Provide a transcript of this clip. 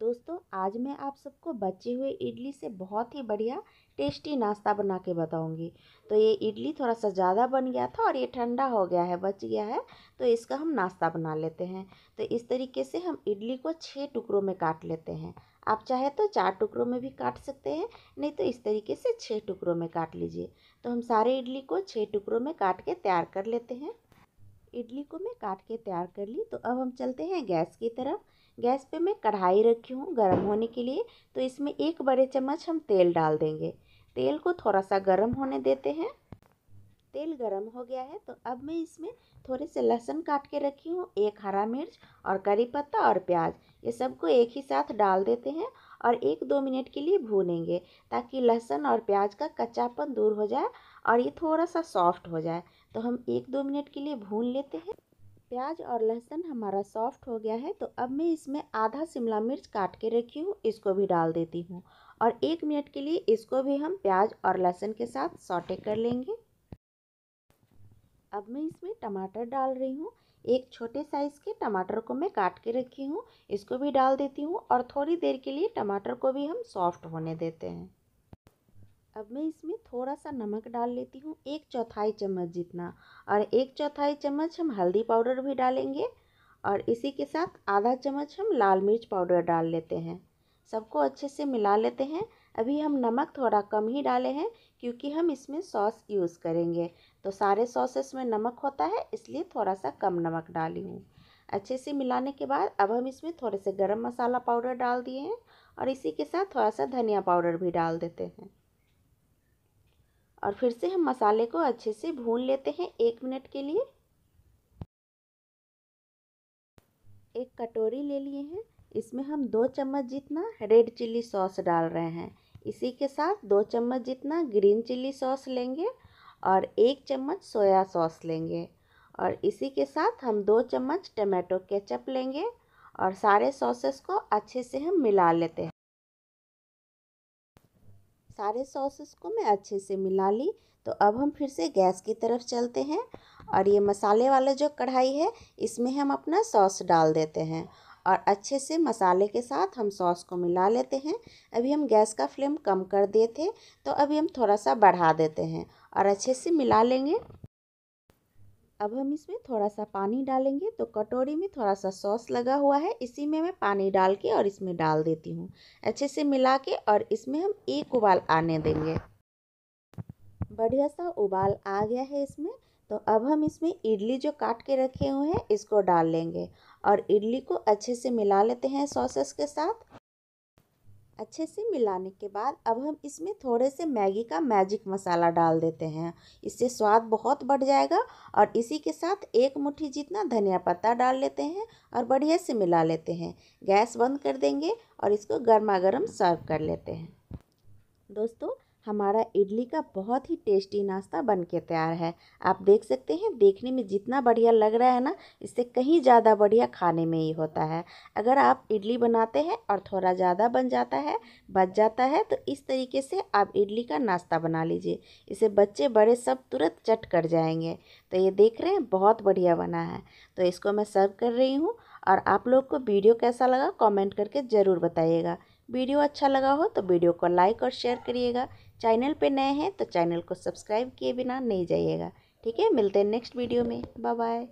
दोस्तों आज मैं आप सबको बचे हुए इडली से बहुत ही बढ़िया टेस्टी नाश्ता बना के बताऊंगी तो ये इडली थोड़ा सा ज़्यादा बन गया था और ये ठंडा हो गया है बच गया है तो इसका हम नाश्ता बना लेते हैं तो इस तरीके से हम इडली को छः टुकड़ों में काट लेते हैं आप चाहे तो चार टुकड़ों में भी काट सकते हैं नहीं तो इस तरीके से छः टुकड़ों में काट लीजिए तो हम सारे इडली को छः टुकड़ों में काट के तैयार कर लेते हैं इडली को मैं काट के तैयार कर ली तो अब हम चलते हैं गैस की तरफ गैस पे मैं कढ़ाई रखी हूँ गर्म होने के लिए तो इसमें एक बड़े चम्मच हम तेल डाल देंगे तेल को थोड़ा सा गर्म होने देते हैं तेल गर्म हो गया है तो अब मैं इसमें थोड़े से लहसुन काट के रखी हूँ एक हरा मिर्च और करी पत्ता और प्याज ये सबको एक ही साथ डाल देते हैं और एक दो मिनट के लिए भूनेंगे ताकि लहसुन और प्याज का कच्चापन दूर हो जाए और ये थोड़ा सा सॉफ्ट हो जाए तो हम एक दो मिनट के लिए भून लेते हैं प्याज और लहसुन हमारा सॉफ्ट हो गया है तो अब मैं इसमें आधा शिमला मिर्च काट के रखी हूँ इसको भी डाल देती हूँ और एक मिनट के लिए इसको भी हम प्याज और लहसुन के साथ सॉटे कर लेंगे अब मैं इसमें टमाटर डाल रही हूँ एक छोटे साइज़ के टमाटर को मैं काट के रखी हूँ इसको भी डाल देती हूँ और थोड़ी देर के लिए टमाटर को भी हम सॉफ्ट होने देते हैं अब मैं इसमें थोड़ा सा नमक डाल लेती हूँ एक चौथाई चम्मच जितना और एक चौथाई चम्मच हम हल्दी पाउडर भी डालेंगे और इसी के साथ आधा चम्मच हम लाल मिर्च पाउडर डाल लेते हैं सबको अच्छे से मिला लेते हैं अभी हम नमक थोड़ा कम ही डाले हैं क्योंकि हम इसमें सॉस यूज़ करेंगे तो सारे सॉसेस में नमक होता है इसलिए थोड़ा सा कम नमक डाली हूँ अच्छे से मिलाने के बाद अब हम इसमें थोड़े से गरम मसाला पाउडर डाल दिए हैं और इसी के साथ थोड़ा सा धनिया पाउडर भी डाल देते हैं और फिर से हम मसाले को अच्छे से भून लेते हैं एक मिनट के लिए एक कटोरी ले लिए हैं इसमें हम दो चम्मच जितना रेड चिल्ली सॉस डाल रहे हैं इसी के साथ दो चम्मच जितना ग्रीन चिल्ली सॉस लेंगे और एक चम्मच सोया सॉस लेंगे और इसी के साथ हम दो चम्मच टमाटो केचप लेंगे और सारे सॉसेस को अच्छे से हम मिला लेते हैं सारे सॉसेस को मैं अच्छे से मिला ली तो अब हम फिर से गैस की तरफ चलते हैं और ये मसाले वाला जो कढ़ाई है इसमें हम अपना सॉस डाल देते हैं और अच्छे से मसाले के साथ हम सॉस को मिला लेते हैं अभी हम गैस का फ्लेम कम कर दिए थे तो अभी हम थोड़ा सा बढ़ा देते हैं और अच्छे से मिला लेंगे अब हम इसमें थोड़ा सा पानी डालेंगे तो कटोरी में थोड़ा सा सॉस लगा हुआ है इसी में मैं पानी डाल के और इसमें डाल देती हूँ अच्छे से मिला के और इसमें हम एक उबाल आने देंगे बढ़िया सा उबाल आ गया है इसमें तो अब हम इसमें इडली जो काट के रखे हुए हैं इसको डाल लेंगे और इडली को अच्छे से मिला लेते हैं सॉसेस के साथ अच्छे से मिलाने के बाद अब हम इसमें थोड़े से मैगी का मैजिक मसाला डाल देते हैं इससे स्वाद बहुत बढ़ जाएगा और इसी के साथ एक मुट्ठी जितना धनिया पत्ता डाल लेते हैं और बढ़िया से मिला लेते हैं गैस बंद कर देंगे और इसको गर्मा गर्म सर्व कर लेते हैं दोस्तों हमारा इडली का बहुत ही टेस्टी नाश्ता बन के तैयार है आप देख सकते हैं देखने में जितना बढ़िया लग रहा है ना इससे कहीं ज़्यादा बढ़िया खाने में ही होता है अगर आप इडली बनाते हैं और थोड़ा ज़्यादा बन जाता है बच जाता है तो इस तरीके से आप इडली का नाश्ता बना लीजिए इसे बच्चे बड़े सब तुरंत चट कर जाएंगे तो ये देख रहे हैं बहुत बढ़िया बना है तो इसको मैं सर्व कर रही हूँ और आप लोग को वीडियो कैसा लगा कॉमेंट करके ज़रूर बताइएगा वीडियो अच्छा लगा हो तो वीडियो को लाइक और शेयर करिएगा चैनल पे नए हैं तो चैनल को सब्सक्राइब किए बिना नहीं जाइएगा ठीक है मिलते हैं नेक्स्ट वीडियो में बाय बाय